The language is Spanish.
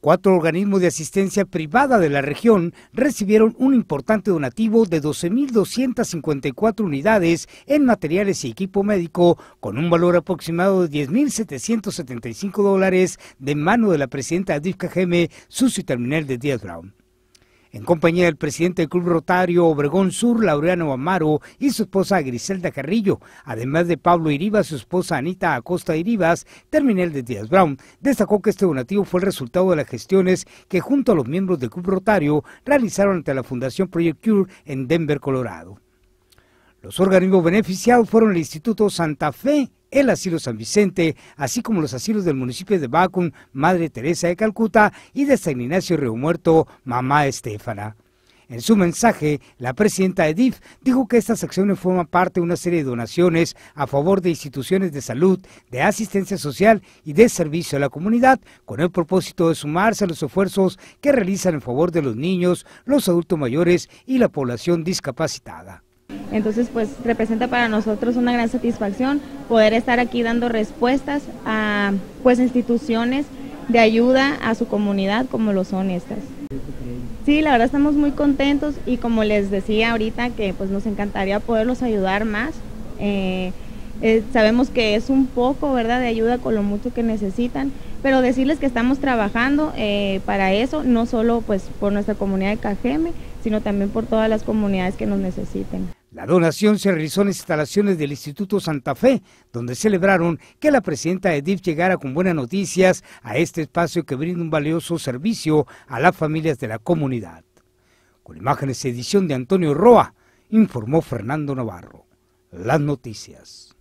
Cuatro organismos de asistencia privada de la región recibieron un importante donativo de 12.254 unidades en materiales y equipo médico, con un valor aproximado de 10.775 dólares de mano de la presidenta Adif Kajeme, Susi Terminal de Díaz Brown en compañía del presidente del Club Rotario Obregón Sur, Laureano Amaro, y su esposa Griselda Carrillo, además de Pablo Iribas, su esposa Anita Acosta Iribas, terminal de Díaz Brown. Destacó que este donativo fue el resultado de las gestiones que junto a los miembros del Club Rotario realizaron ante la Fundación Project Cure en Denver, Colorado. Los organismos beneficiados fueron el Instituto Santa Fe, el asilo San Vicente, así como los asilos del municipio de Bacum, Madre Teresa de Calcuta y de San Ignacio Río Muerto, Mamá Estefana. En su mensaje, la presidenta Edif dijo que estas acciones forman parte de una serie de donaciones a favor de instituciones de salud, de asistencia social y de servicio a la comunidad, con el propósito de sumarse a los esfuerzos que realizan en favor de los niños, los adultos mayores y la población discapacitada. Entonces, pues representa para nosotros una gran satisfacción poder estar aquí dando respuestas a pues instituciones de ayuda a su comunidad como lo son estas. Sí, la verdad estamos muy contentos y como les decía ahorita que pues nos encantaría poderlos ayudar más. Eh, eh, sabemos que es un poco, ¿verdad?, de ayuda con lo mucho que necesitan, pero decirles que estamos trabajando eh, para eso, no solo pues por nuestra comunidad de Cajeme, sino también por todas las comunidades que nos necesiten. La donación se realizó en instalaciones del Instituto Santa Fe, donde celebraron que la presidenta Edith llegara con buenas noticias a este espacio que brinda un valioso servicio a las familias de la comunidad. Con imágenes edición de Antonio Roa, informó Fernando Navarro. Las noticias.